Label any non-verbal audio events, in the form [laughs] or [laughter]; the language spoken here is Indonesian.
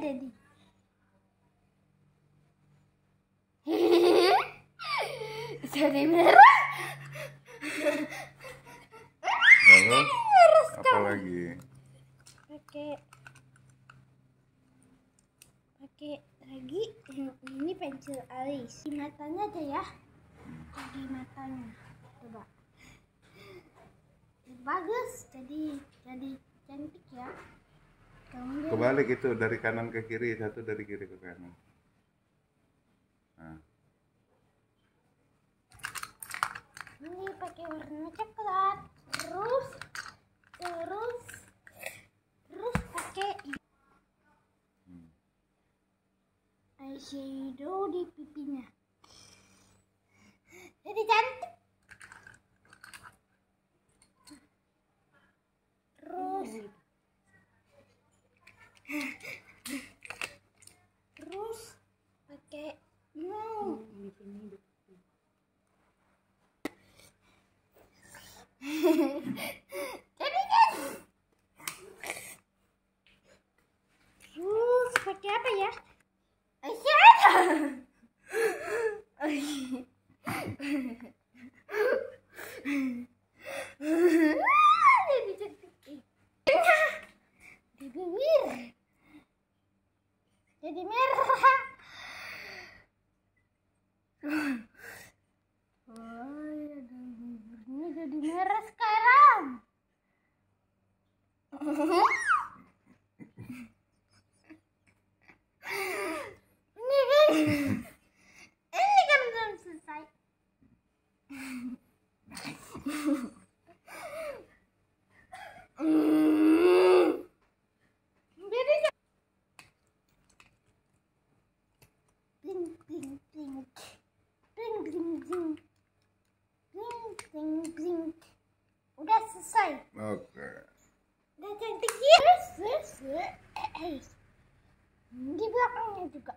dedi. Sedih merah. Terus apa lagi? Pakai pakai lagi ini pensil alis. Di matanya aja ya. Di matanya. Coba. Bagus. Jadi jadi kebalik itu dari kanan ke kiri satu dari kiri ke kanan nah. ini pakai warna coklat terus terus terus pakai hmm. eyeshadow di pipinya terus pakai mau di sini jadi kan terus pakai apa ya Asyik. jadi merah oh ya jadi merah sekarang [laughs] blink, bling bling bling bling bling, blink, blink. Udah selesai. Oke. Okay. Udah cantik ya. Eh, eh. Di belakangnya juga.